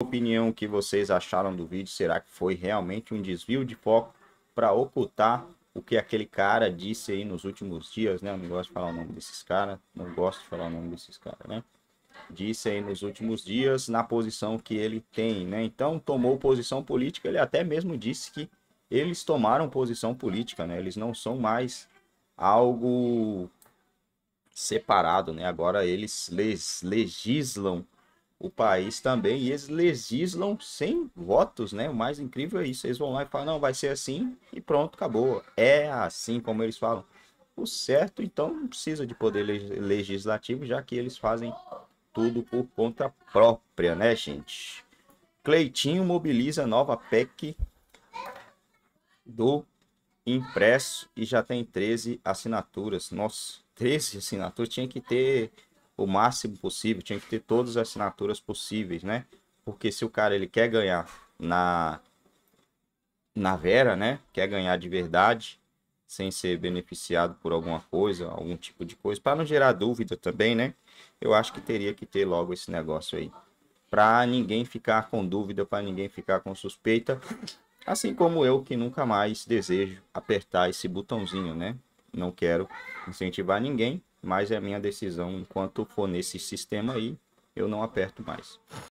opinião que vocês acharam do vídeo. Será que foi realmente um desvio de foco para ocultar o que aquele cara disse aí nos últimos dias, né? Eu não gosto de falar o nome desses caras, não gosto de falar o nome desses caras, né? Disse aí nos últimos dias na posição que ele tem, né? Então tomou posição política, ele até mesmo disse que eles tomaram posição política, né? Eles não são mais algo separado, né? Agora eles legislam o país também, e eles legislam sem votos, né? O mais incrível é isso. Eles vão lá e falam, não, vai ser assim, e pronto, acabou. É assim como eles falam. O certo, então, não precisa de poder legislativo, já que eles fazem tudo por conta própria, né, gente? Cleitinho mobiliza nova PEC do impresso e já tem 13 assinaturas. Nossa, 13 assinaturas tinha que ter o máximo possível, tinha que ter todas as assinaturas possíveis, né? Porque se o cara ele quer ganhar na na vera, né? Quer ganhar de verdade, sem ser beneficiado por alguma coisa, algum tipo de coisa, para não gerar dúvida também, né? Eu acho que teria que ter logo esse negócio aí, para ninguém ficar com dúvida, para ninguém ficar com suspeita, assim como eu que nunca mais desejo apertar esse botãozinho, né? Não quero incentivar ninguém, mas é a minha decisão. Enquanto for nesse sistema aí, eu não aperto mais.